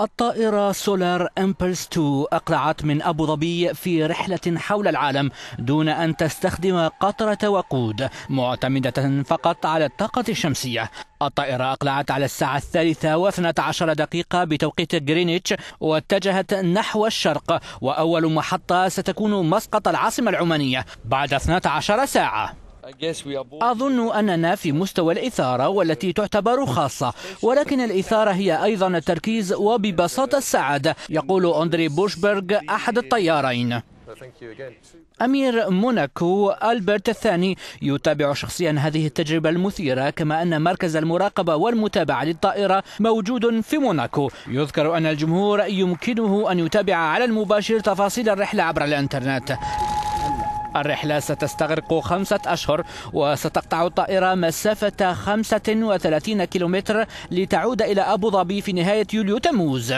الطائرة سولار امبلس 2 أقلعت من أبو ظبي في رحلة حول العالم دون أن تستخدم قطرة وقود معتمدة فقط على الطاقة الشمسية الطائرة أقلعت على الساعة الثالثة واثنة عشر دقيقة بتوقيت غرينتش واتجهت نحو الشرق وأول محطة ستكون مسقط العاصمة العمانية بعد 12 ساعة أظن أننا في مستوى الإثارة والتي تعتبر خاصة ولكن الإثارة هي أيضا التركيز وببساطة السعادة يقول أندري بوشبرغ أحد الطيارين أمير موناكو ألبرت الثاني يتابع شخصيا هذه التجربة المثيرة كما أن مركز المراقبة والمتابعة للطائرة موجود في موناكو يذكر أن الجمهور يمكنه أن يتابع على المباشر تفاصيل الرحلة عبر الإنترنت الرحلة ستستغرق خمسة أشهر وستقطع الطائرة مسافة 35 كيلومتر لتعود إلى أبو ظبي في نهاية يوليو تموز